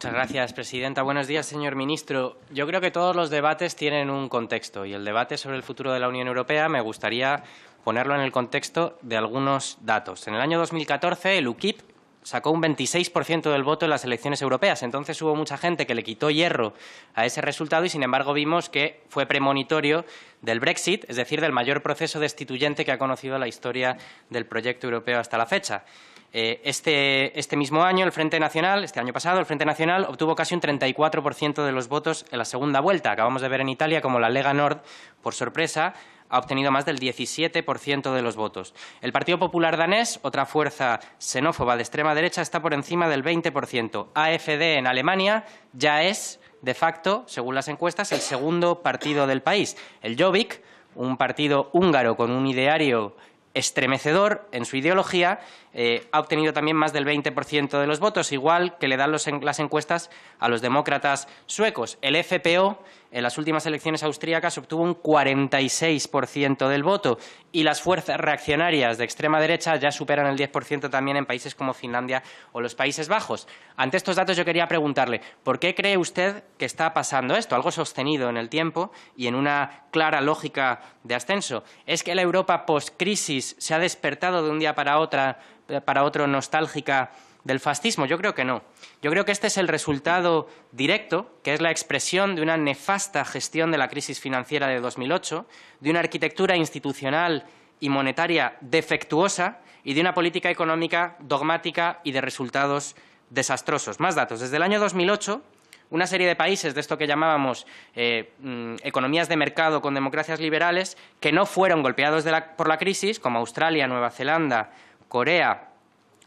Muchas gracias, presidenta. Buenos días, señor ministro. Yo creo que todos los debates tienen un contexto y el debate sobre el futuro de la Unión Europea me gustaría ponerlo en el contexto de algunos datos. En el año 2014, el UKIP sacó un 26% del voto en las elecciones europeas. Entonces hubo mucha gente que le quitó hierro a ese resultado y, sin embargo, vimos que fue premonitorio del Brexit, es decir, del mayor proceso destituyente que ha conocido la historia del proyecto europeo hasta la fecha. Eh, este, este, mismo año, el Frente Nacional, este año pasado, el Frente Nacional obtuvo casi un 34% de los votos en la segunda vuelta. Acabamos de ver en Italia como la Lega Nord, por sorpresa, ha obtenido más del 17% de los votos. El Partido Popular danés, otra fuerza xenófoba de extrema derecha, está por encima del 20%. AFD en Alemania ya es, de facto, según las encuestas, el segundo partido del país. El Jobbik, un partido húngaro con un ideario estremecedor en su ideología, eh, ha obtenido también más del 20% de los votos, igual que le dan las encuestas a los demócratas suecos. El FPO en las últimas elecciones austríacas obtuvo un 46% del voto y las fuerzas reaccionarias de extrema derecha ya superan el 10% también en países como Finlandia o los Países Bajos. Ante estos datos yo quería preguntarle, ¿por qué cree usted que está pasando esto? Algo sostenido en el tiempo y en una clara lógica de ascenso. ¿Es que la Europa post-crisis se ha despertado de un día para, otra, para otro nostálgica del fascismo? Yo creo que no. Yo creo que este es el resultado directo, que es la expresión de una nefasta gestión de la crisis financiera de 2008, de una arquitectura institucional y monetaria defectuosa y de una política económica dogmática y de resultados desastrosos. Más datos. Desde el año 2008, una serie de países de esto que llamábamos eh, mm, economías de mercado con democracias liberales que no fueron golpeados por la crisis, como Australia, Nueva Zelanda, Corea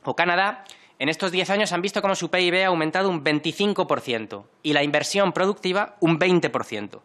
o Canadá, en estos diez años han visto cómo su PIB ha aumentado un 25% y la inversión productiva un 20%.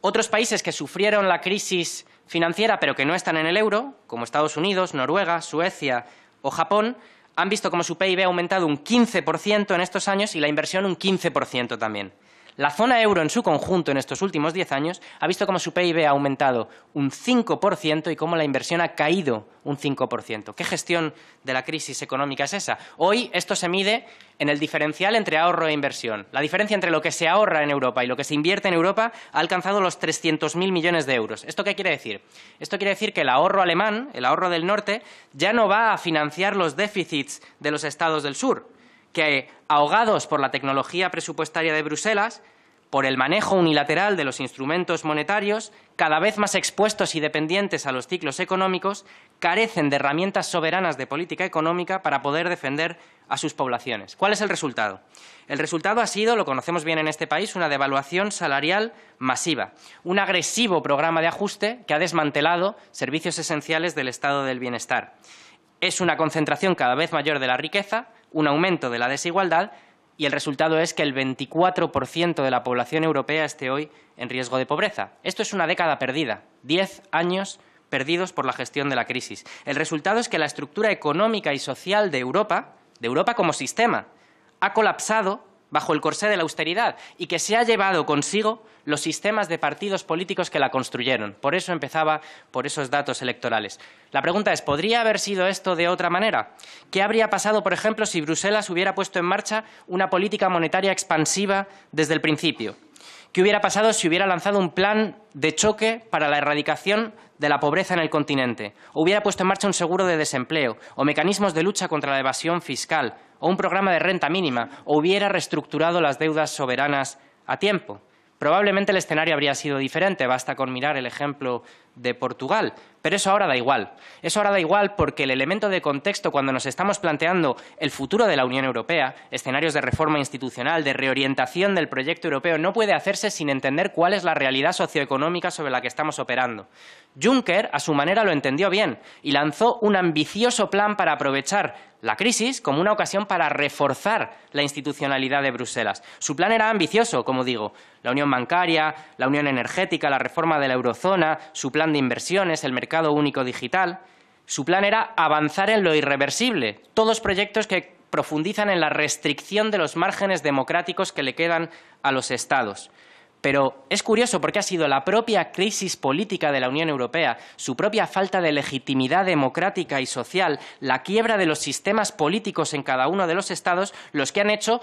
Otros países que sufrieron la crisis financiera pero que no están en el euro, como Estados Unidos, Noruega, Suecia o Japón, han visto cómo su PIB ha aumentado un 15% en estos años y la inversión un 15% también. La zona euro en su conjunto en estos últimos diez años ha visto cómo su PIB ha aumentado un 5% y cómo la inversión ha caído un 5%. ¿Qué gestión de la crisis económica es esa? Hoy esto se mide en el diferencial entre ahorro e inversión. La diferencia entre lo que se ahorra en Europa y lo que se invierte en Europa ha alcanzado los 300.000 millones de euros. ¿Esto qué quiere decir? Esto quiere decir que el ahorro alemán, el ahorro del norte, ya no va a financiar los déficits de los estados del sur que, ahogados por la tecnología presupuestaria de Bruselas, por el manejo unilateral de los instrumentos monetarios, cada vez más expuestos y dependientes a los ciclos económicos, carecen de herramientas soberanas de política económica para poder defender a sus poblaciones. ¿Cuál es el resultado? El resultado ha sido, lo conocemos bien en este país, una devaluación salarial masiva, un agresivo programa de ajuste que ha desmantelado servicios esenciales del estado del bienestar. Es una concentración cada vez mayor de la riqueza, un aumento de la desigualdad y el resultado es que el 24% de la población europea esté hoy en riesgo de pobreza. Esto es una década perdida, diez años perdidos por la gestión de la crisis. El resultado es que la estructura económica y social de Europa, de Europa como sistema, ha colapsado bajo el corsé de la austeridad y que se ha llevado consigo los sistemas de partidos políticos que la construyeron. Por eso empezaba por esos datos electorales. La pregunta es, ¿podría haber sido esto de otra manera? ¿Qué habría pasado, por ejemplo, si Bruselas hubiera puesto en marcha una política monetaria expansiva desde el principio? ¿Qué hubiera pasado si hubiera lanzado un plan de choque para la erradicación de la pobreza en el continente, hubiera puesto en marcha un seguro de desempleo, o mecanismos de lucha contra la evasión fiscal, o un programa de renta mínima, o hubiera reestructurado las deudas soberanas a tiempo. Probablemente el escenario habría sido diferente, basta con mirar el ejemplo de Portugal. Pero eso ahora da igual. Eso ahora da igual porque el elemento de contexto cuando nos estamos planteando el futuro de la Unión Europea, escenarios de reforma institucional, de reorientación del proyecto europeo, no puede hacerse sin entender cuál es la realidad socioeconómica sobre la que estamos operando. Juncker, a su manera, lo entendió bien y lanzó un ambicioso plan para aprovechar la crisis como una ocasión para reforzar la institucionalidad de Bruselas. Su plan era ambicioso, como digo, la unión bancaria, la unión energética, la reforma de la eurozona, su plan de inversiones, el mercado único digital, su plan era avanzar en lo irreversible, todos proyectos que profundizan en la restricción de los márgenes democráticos que le quedan a los Estados. Pero es curioso porque ha sido la propia crisis política de la Unión Europea, su propia falta de legitimidad democrática y social, la quiebra de los sistemas políticos en cada uno de los Estados, los que han hecho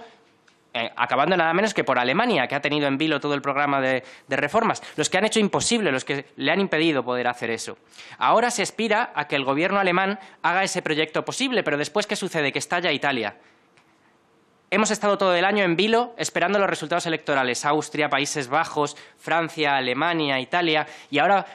eh, acabando nada menos que por Alemania, que ha tenido en vilo todo el programa de, reformas, los que han hecho imposible, los que le han impedido poder hacer eso. Ahora se aspira a que el gobierno alemán haga ese proyecto posible, pero después, ¿qué sucede? Que estalla Italia. Hemos estado todo el año en vilo esperando los resultados electorales. Austria, Países Bajos, Francia, Alemania, Italia, y ahora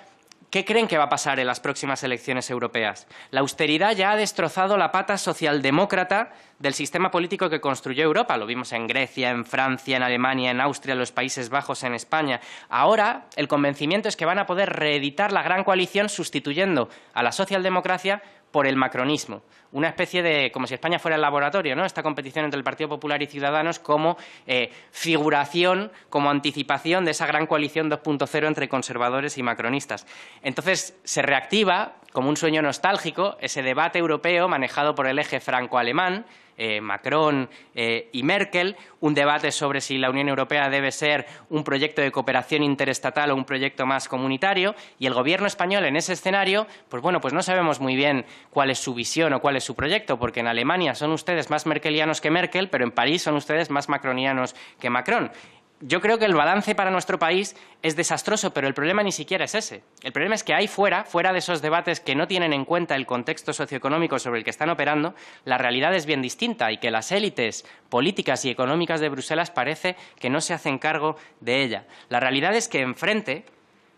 ¿Qué creen que va a pasar en las próximas elecciones europeas? La austeridad ya ha destrozado la pata socialdemócrata del sistema político que construyó Europa. Lo vimos en Grecia, en Francia, en Alemania, en Austria, en los Países Bajos, en España. Ahora el convencimiento es que van a poder reeditar la gran coalición sustituyendo a la socialdemocracia por el macronismo. Una especie de, como si España fuera el laboratorio, ¿no? Esta competición entre el Partido Popular y Ciudadanos como eh, figuración, como anticipación de esa gran coalición 2.0 entre conservadores y macronistas. Entonces, se reactiva como un sueño nostálgico ese debate europeo manejado por el eje franco-alemán, eh, Macron eh, y Merkel, un debate sobre si la Unión Europea debe ser un proyecto de cooperación interestatal o un proyecto más comunitario, y el gobierno español en ese escenario, pues bueno, pues no sabemos muy bien cuál es su visión o cuál es su proyecto, porque en Alemania son ustedes más merkelianos que Merkel, pero en París son ustedes más macronianos que Macron yo creo que el balance para nuestro país es desastroso, pero el problema ni siquiera es ese. El problema es que ahí fuera, fuera de esos debates que no tienen en cuenta el contexto socioeconómico sobre el que están operando, la realidad es bien distinta y que las élites políticas y económicas de Bruselas parece que no se hacen cargo de ella. La realidad es que enfrente,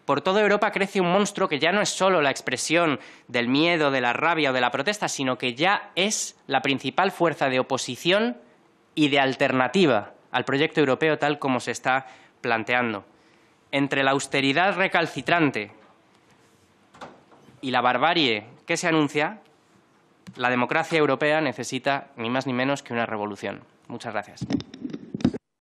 por toda Europa crece un monstruo que ya no es solo la expresión del miedo, de la rabia o de la protesta, sino que ya es la principal fuerza de oposición y de alternativa al proyecto europeo tal como se está planteando. Entre la austeridad recalcitrante y la barbarie que se anuncia, la democracia europea necesita ni más ni menos que una revolución. Muchas gracias.